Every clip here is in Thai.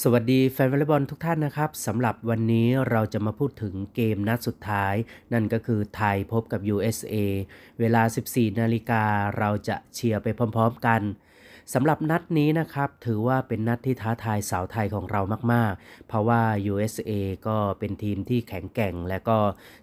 สวัสดีแฟนวอลเลย์บอลทุกท่านนะครับ สำหรับวันนี้เราจะมาพูดถึงเกมนัดสุดท้าย นั่นก็คือไทยพบกับ USA เวลา 14 นาฬิกาเราจะเชียร์ไปพร้อมๆกันสำหรับนัดนี้นะครับถือว่าเป็นนัดที่ท้าทายสาวไทยของเรามาก ๆ เพราะว่า USA ก็เป็นทีมที่แข็งแกร่งและก็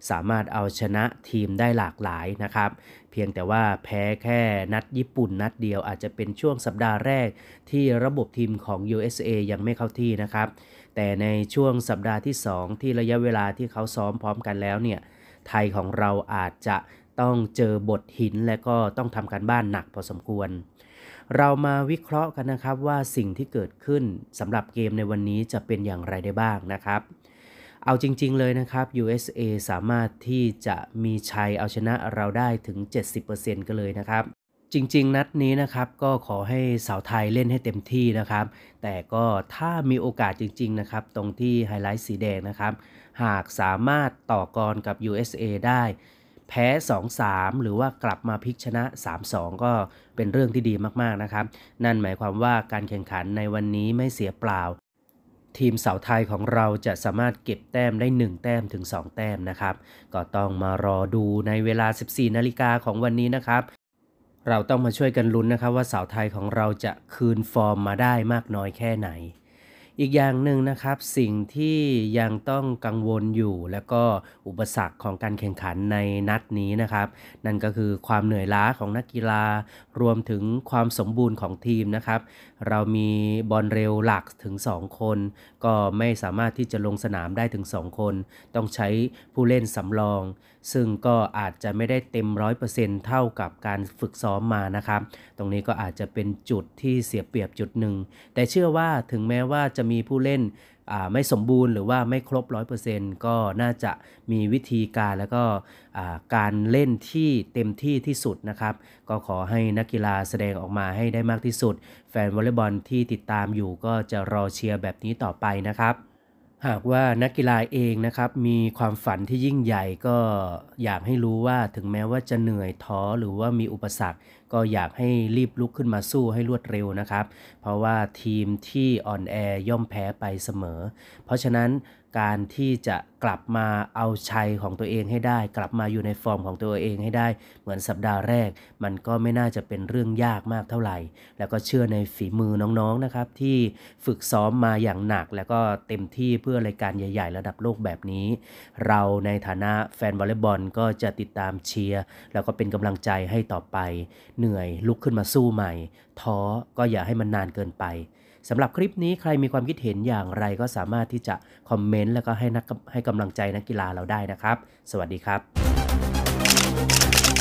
สามารถเอาชนะทีมได้หลากหลายนะครับ เพียงแต่ว่าแพ้แค่นัดญี่ปุ่นนัดเดียวอาจจะเป็นช่วงสัปดาห์แรกที่ระบบทีมของ USA ยังไม่เข้าที่นะครับ แต่ในช่วงสัปดาห์ที่ 2 ที่ระยะเวลาที่เขาซ้อมพร้อมกันแล้วเนี่ยไทยของเราอาจจะต้องเจอบทหินและก็ต้องทำการบ้านหนักพอสมควรเรามาวิเคราะห์กันนะครับว่าสิ่งที่เกิดขึ้นสำหรับเกมในวันนี้จะเป็นอย่างไรได้บ้างนะครับเอาจริงๆเลยนะครับ USA สามารถที่จะมีชัย เอาชนะเราได้ถึง 70%กันเลยนะครับจริงๆนัดนี้นะครับก็ขอให้สาวไทยเล่นให้เต็มที่นะครับแต่ก็ถ้ามีโอกาสจริงๆนะครับตรงที่ไฮไลท์สีแดงนะครับหากสามารถต่อกรกับ USA ได้แพ้ 2-3 หรือว่ากลับมาพลิกชนะ 3-2 ก็เป็นเรื่องที่ดีมาก ๆนะครับนั่นหมายความว่าการแข่งขันในวันนี้ไม่เสียเปล่า ทีมสาวไทยของเราจะสามารถเก็บแต้มได้ 1 แต้มถึง 2 แต้มนะครับ ก็ต้องมารอดูในเวลา 14 นาฬิกาของวันนี้นะครับ เราต้องมาช่วยกันลุ้นนะครับว่าสาวไทยของเราจะคืนฟอร์มมาได้มากน้อยแค่ไหนอีกอย่างหนึ่งนะครับสิ่งที่ยังต้องกังวลอยู่ และก็อุปสรรคของการแข่งขันในนัดนี้นะครับ นั่นก็คือความเหนื่อยล้าของนักกีฬารวมถึงความสมบูรณ์ของทีมนะครับ เรามีบอลเร็วหลักถึง 2 คน ก็ไม่สามารถที่จะลงสนามได้ถึง 2 คน ต้องใช้ผู้เล่นสำรอง ซึ่งก็อาจจะไม่ได้เต็มร100%เท่ากับการฝึกซ้อมมานะครับ ตรงนี้ก็อาจจะเป็นจุดที่เสียเปรียบจุดหนึ่งแต่เชื่อว่าถึงแม้ว่าจะจะมีผู้เล่นไม่สมบูรณ์หรือว่าไม่ครบ100%ก็น่าจะมีวิธีการแล้วก็การเล่นที่เต็มที่ที่สุดนะครับก็ขอให้นักกีฬาแสดงออกมาให้ได้มากที่สุด แฟนวอลเลย์บอลที่ติดตามอยู่ก็จะรอเชียร์แบบนี้ต่อไปนะครับ หากว่านักกีฬาเองนะครับมีความฝันที่ยิ่งใหญ่ก็อยากให้รู้ว่าถึงแม้ว่าจะเหนื่อยท้อหรือว่ามีอุปสรรคก็อยากให้รีบลุกขึ้นมาสู้ให้รวดเร็วนะครับ เพราะว่าทีมที่อ่อนแอย่อมแพ้ไปเสมอ เพราะฉะนั้นการที่จะกลับมาเอาชัยของตัวเองให้ได้ กลับมาอยู่ในฟอร์มของตัวเองให้ได้เหมือนสัปดาห์แรก มันก็ไม่น่าจะเป็นเรื่องยากมากเท่าไหร่ แล้วก็เชื่อในฝีมือน้องๆนนะครับที่ฝึกซ้อมมาอย่างหนัก แล้วก็เต็มที่เพื่อรายการใหญ่ๆ ระดับโลกแบบนี้เราในฐานะแฟนวอลเลย์บอลก็จะติดตามเชียร์แล้วก็เป็นกำลังใจให้ต่อไปเหนื่อยลุกขึ้นมาสู้ใหม่ ท้อก็อย่าให้มันนานเกินไป สำหรับคลิปนี้ใครมีความคิดเห็นอย่างไรก็สามารถที่จะคอมเมนต์ แล้วก็ให้นักให้กำลังใจนักกีฬาเราได้นะครับ สวัสดีครับ